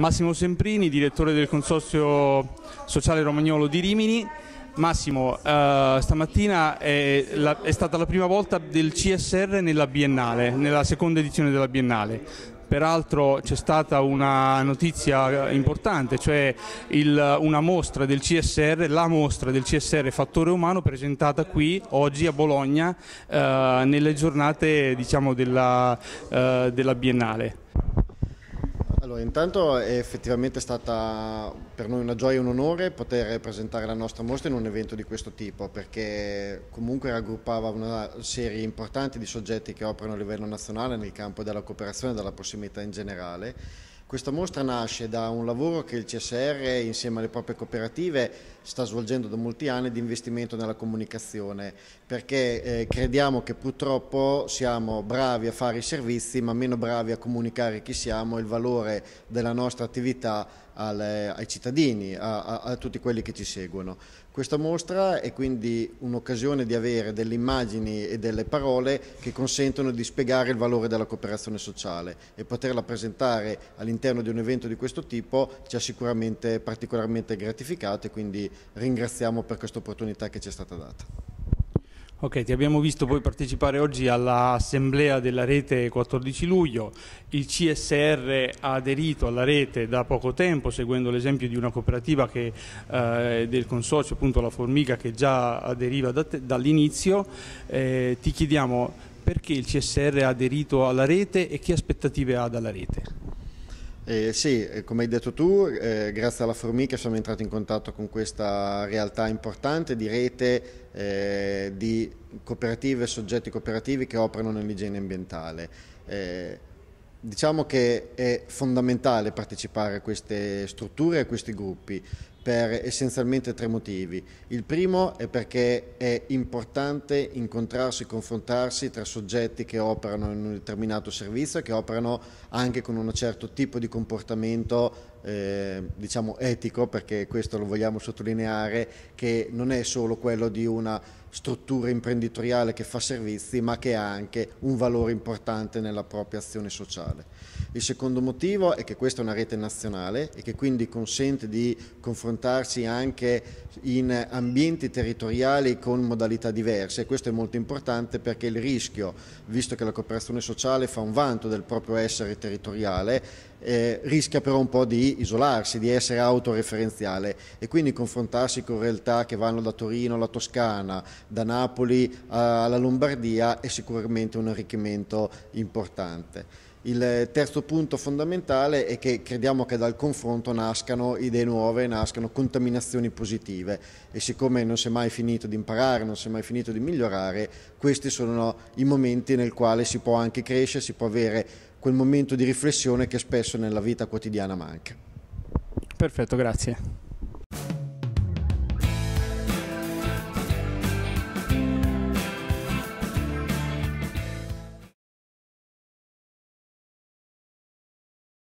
Massimo Semprini, direttore del Consorzio Sociale Romagnolo di Rimini. Massimo, eh, stamattina è, la, è, stata la prima volta del CSR nella Biennale, nella seconda edizione della Biennale. Peraltro c'è stata una notizia importante, cioè il, una mostra del CSR, la mostra del CSR Fattore Umano presentata qui oggi a Bologna eh, nelle giornate diciamo, della, eh, della Biennale. Allora, intanto è effettivamente stata per noi una gioia e un onore poter presentare la nostra mostra in un evento di questo tipo, perché comunque raggruppava una serie importante di soggetti che operano a livello nazionale nel campo della cooperazione e della prossimità in generale questa mostra nasce da un lavoro che il CSR insieme alle proprie cooperative sta svolgendo da molti anni di investimento nella comunicazione perché eh, crediamo che purtroppo siamo bravi a fare i servizi ma meno bravi a comunicare chi siamo e il valore della nostra attività alle, ai cittadini, a, a, a tutti quelli che ci seguono. Questa mostra è quindi un'occasione di avere delle immagini e delle parole che consentono di spiegare il valore della cooperazione sociale e poterla presentare all'interno di un evento di questo tipo ci ha sicuramente particolarmente gratificato e quindi ringraziamo per questa opportunità che ci è stata data. Ok, ti abbiamo visto poi partecipare oggi all'assemblea della rete 14 luglio, il CSR ha aderito alla rete da poco tempo seguendo l'esempio di una cooperativa che, eh, del consorzio appunto la Formica che già aderiva da dall'inizio, eh, ti chiediamo perché il CSR ha aderito alla rete e che aspettative ha dalla rete? Eh, sì, eh, come hai detto tu, eh, grazie alla Formica siamo entrati in contatto con questa realtà importante di rete eh, di cooperative e soggetti cooperativi che operano nell'igiene ambientale. Eh, diciamo che è fondamentale partecipare a queste strutture e a questi gruppi per essenzialmente tre motivi. Il primo è perché è importante incontrarsi e confrontarsi tra soggetti che operano in un determinato servizio e che operano anche con un certo tipo di comportamento eh, diciamo etico, perché questo lo vogliamo sottolineare, che non è solo quello di una struttura imprenditoriale che fa servizi, ma che ha anche un valore importante nella propria azione sociale. Il secondo motivo è che questa è una rete nazionale e che quindi consente di confrontarsi confrontarsi anche in ambienti territoriali con modalità diverse. e Questo è molto importante perché il rischio, visto che la cooperazione sociale fa un vanto del proprio essere territoriale, eh, rischia però un po' di isolarsi, di essere autoreferenziale e quindi confrontarsi con realtà che vanno da Torino alla Toscana, da Napoli eh, alla Lombardia è sicuramente un arricchimento importante. Il terzo punto fondamentale è che crediamo che dal confronto nascano idee nuove, nascano contaminazioni positive e siccome non si è mai finito di imparare, non si è mai finito di migliorare, questi sono i momenti nel quale si può anche crescere, si può avere quel momento di riflessione che spesso nella vita quotidiana manca. Perfetto, grazie.